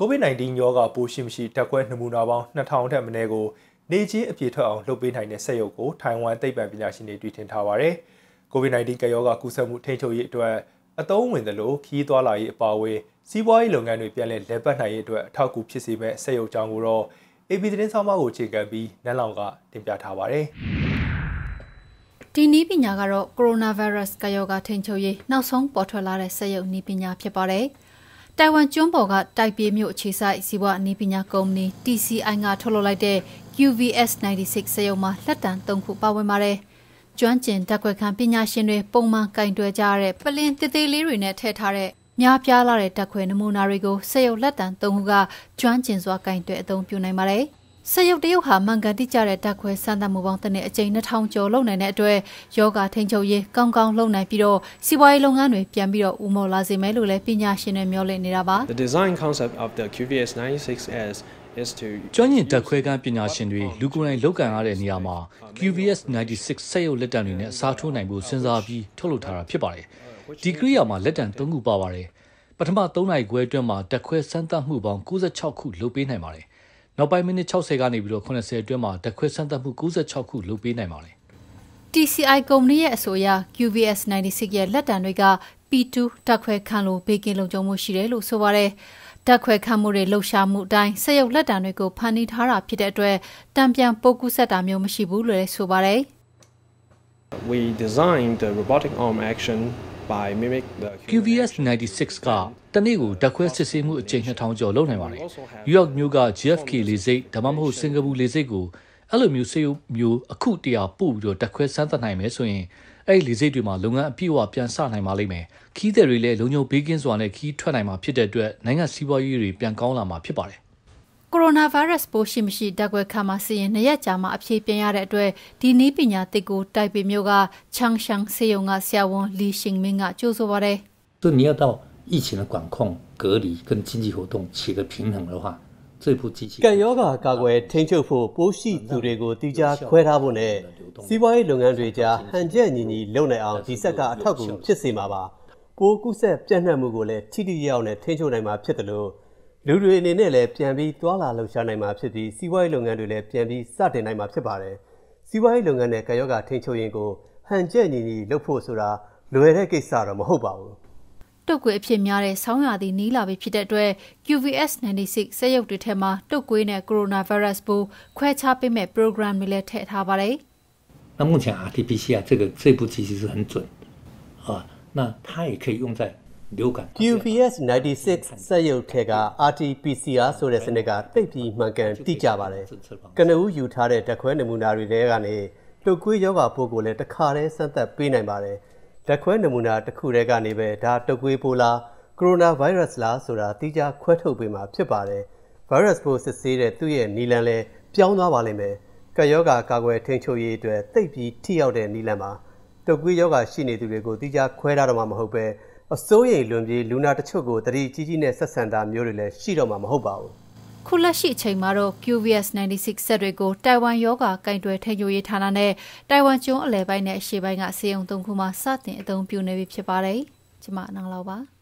COVID-19 ရောဂါပိုးရှိမရှိဓာတ်ခွဲနမူနာပေါင်း2000ထက်မနည်းကိုနေချင်းအပြည့်ထွက်အောင်လုပ်ပေးနိုင်တဲ့စက်ရုပ်ကိုထိုင်ဝမ်သိပ္ပံပညာရှင်တွေတွေ့ထင်ထားပါဗျ။ COVID-19 ကရောဂါကူးစက်မှုထိန်းချုပ်ရေးအတွက်အသုံးဝင်သလိုခီးသွွာလာရေးအပါအဝင်စီးပွားရေးလုပ်ငန်းတွေပြန်လည်လည်ပတ်နိုင်ရေးအတွက်အထောက်အကူဖြစ်စေမဲ့စက်ရုပ်ကြောင်းကိုတော့ AP သတင်းဆောင်မကိုခြေကပ်ပြီးနန်းလောင်ကတင်ပြထားပါဗျ။ဒီနည်းပညာကတော့ကိုရိုနာဗိုင်းရပ်စ်ကရောဂါထိန်းချုပ်ရေးနောက်ဆုံးပေါ်ထွက်လာတဲ့စက်ရုပ်နည်းပညာဖြစ်ပါတယ်။တိုင်ဝမ်ကျွန်းပေါ်ကတိုက်ပြေမြို့အခြေစိုက်စီးပွားနည်းပညာကုမ္ပဏီ TCI ကထုတ်လုပ်လိုက်တဲ့ QVS 96စရုံမှာလက်တံ၃ခုပါဝင်ပါတယ်။ကျွမ်းကျင်တက်ွက်ခံပညာရှင်တွေပုံမှန်ကင်တွယ်ကြတဲ့ပလင်သေးသေးလေးတွေနဲ့ထည့်ထားတဲ့များပြားလာတဲ့တက်ခွဲနမူနာတွေကိုစရုပ်လက်တံ၃ခုကကျွမ်းကျင်စွာကင်တွယ်အသုံးပြုနိုင်ပါတယ်။ဆက်ရုပ်တရုတ်ဟာမန်ကန်တိကျတဲ့တက်ခွဲစမ်းသပ်မှုပေါင်းတစ်နှစ်အကြိမ်2000ကျော်လုပ်နိုင်တဲ့အတွက်ယောဂထိန်ချုပ်ရေးကောင်းကောင်းလုပ်နိုင်ပြီးတော့စီးပွားရေးလုပ်ငန်းတွေပြန်ပြီးတော့ဦးမော်လာစေမယ်လို့လည်းပညာရှင်တွေမျှော်လင့်နေတာပါ The design concept of the QVS 96S ကျွမ်းကျင်တက်ခွဲကန်းပညာရှင်တွေလူကိုယ်တိုင်လုပ်ကံရတဲ့နေရာမှာ QVS 96ဆက်ရုပ်လက်တံတွေနဲ့အစားထိုးနိုင်ဖို့စဉ်းစားပြီးထုတ်လုပ်ထားတာဖြစ်ပါတယ်။ဒီကိရိယာမှာလက်တံ၃ခုပါပါတယ်။ပထမ၃နိုင်ခွဲအတွင်းမှာတက်ခွဲစမ်းသပ်မှုပေါင်း96ခုလုပ်ပေးနိုင်ပါတယ်။နောက်ပိုင်းမိနစ်60ကနေပြီးတော့80အတွင်းမှာတခွေဆန်းသက်မှု96ခုလုပ်ပေးနိုင်ပါတယ် TCI ကုမ္ပဏီရဲ့အဆိုအရ QVS 96ရဲ့လက်တံတွေက P2 တက်ခွဲခံလို့ဘေကင်းလုံခြုံမှုရှိတယ်လို့ဆိုပါတယ်။တက်ခွဲခံမှုတွေလှုပ်ရှားမှုအတိုင်းစက်ရုပ်လက်တံတွေကိုဖန်တီးထားတာဖြစ်တဲ့အတွက်တံပြန်ပိုးကူးဆက်တာမျိုးမရှိဘူးလို့လည်းဆိုပါတယ်။ We designed the robotic arm action QVS 96ကတနေ့ကိုဓာတ်ခွဲစစ်ဆေးမှုအကြိမ်2000ကျော်လုပ်နိုင်ပါတယ်။ New York မြို့က JFK လေဆိပ်ဒါမှမဟုတ်စင်ကာပူလေဆိပ်ကိုအဲ့လိုမျိုးစေယုံမျိုးအခုတရာပို့ပြီးတော့ဓာတ်ခွဲစမ်းသပ်နိုင်မယ်ဆိုရင်အဲ့ဒီလေဆိပ်တွေမှာလုပ်ငန်းအပြည့်အဝပြန်ဆနိုင်ပါလိမ့်မယ်။ခီးသည်တွေလည်းလုံခြုံဘေးကင်းစွာနဲ့ခီးထွက်နိုင်မှာဖြစ်တဲ့အတွက်နိုင်ငံစီးပွားရေးတွေပြန်ကောင်းလာမှာဖြစ်ပါတယ်။ကိုရိုနာဗိုင်းရပ်စ်ပိုးရှိမရှိဓာတ်ခွဲခါမှာစီရင်၂ရက်ကြာမှအဖြေပြန်ရတဲ့အတွက်ဒီနည်းပညာသစ်ကိုတိုက်ပေမျိုးကချန်ရှန်ဆေးရုံကဆရာဝန်လီရှင်မင်းကကြိုးဆိုပါတယ်။ဆို你要到疫情的管控、隔离跟经济活动取个平衡的话，这部机器ကံရောဂါကာကွယ်ထိန်းချုပ်ဖို့ပိုးရှိသူတွေကိုတိကျခွဲထားဖို့နဲ့စီးပွားရေးလုပ်ငန်းတွေကြားဟန်ချက်ညီညီလုပ်နိုင်အောင်ဒီဆက်ကအထောက်အကူဖြစ်စေမှာပါ။ပိုးကူးစက်ပြန့်နှံ့မှုကိုလည်းထိတိကျရောက်နဲ့ထိန်းချုပ်နိုင်မှာဖြစ်တယ်လို့လူတွေအနေနဲ့လည်းပြန်ပြီးသွာလာလှုပ်ရှားနိုင်မှာဖြစ်ပြီးစီးပွားရေးလုပ်ငန်းတွေလည်းပြန်ပြီးစတင်နိုင်မှာဖြစ်ပါတယ်။စီးပွားရေးလုပ်ငန်းနဲ့ကာယောဂထိန်းချုပ်ရင်ကိုဟန်ကျက်ညီညီလုပ်ဖို့ဆိုတာလွယ်တဲ့ကိစ္စတော့မဟုတ်ပါဘူး။တုတ်ကွေးအဖြစ်များတဲ့ဆောင်းရာသီနီးလာပြီဖြစ်တဲ့အတွက် QVS 96စက်ရုပ်တွေထဲမှာတုတ်ကွေးနဲ့ကိုရိုနာဗိုင်းရပ်စ်ပိုးခွဲခြားပေးမဲ့ program တွေလည်းထည့်ထားပါတယ်။那目前 RT-PCR 这个这部机器是很准啊，那它也可以用在 UPS 96စက်ရုပ်ထဲက RT-PCR ဆိုတဲ့စနစ်ကသိပ်ပြီးမှန်ကန်တိကျပါတယ်။ကနဦးယူထားတဲ့ဓာတ်ခွဲနမူနာတွေထဲကနေတုတ်ကွေးယောဂါပိုးကိုလည်းတစ်ခါတည်းစမ်းသပ်ပေးနိုင်ပါတယ်။ဓာတ်ခွဲနမူနာတစ်ခုတည်းကနေပဲဒါတုတ်ကွေးပိုးလားကိုရိုနာဗိုင်းရပ်စ်လားဆိုတာတိကျခွဲထုတ်ပေးမှာဖြစ်ပါတယ်။ဗိုင်းရပ်စ်ပိုးစစ်ဆေးတဲ့သူ့ရဲ့နီလန်လည်းပြောင်းသွားပါလိမ့်မယ်။ကယောဂါကာကွယ်ထိန်းချုပ်ရေးအတွက်သိပ်ပြီးထိရောက်တဲ့နီလန်ပါ။တုတ်ကွေးယောဂါရှိနေသူတွေကိုတိကျခွဲထားတော့မှမဟုတ်ပဲ။အစိုးရိမ်လွန်ပြေးလူနာတချို့ကိုတတိကြီးကြီးနဲ့ဆက်ဆံတာမျိုးတွေလည်းရှိတော့မှာမဟုတ်ပါဘူးခုလက်ရှိအချိန်မှာတော့ QVS 96ဆက်တွေကိုတိုင်ဝမ်ယောဂါကင်တွယ်ထိန်းချုပ်ရေးဌာနနဲ့တိုင်ဝမ်ကျွန်းအလယ်ပိုင်းနဲ့အရှေ့ပိုင်းကစေယုံသုံးခုမှာစတင်အသုံးပြုနေပြီဖြစ်ပါတယ်။ကျမအနောင်လောက်ပါ။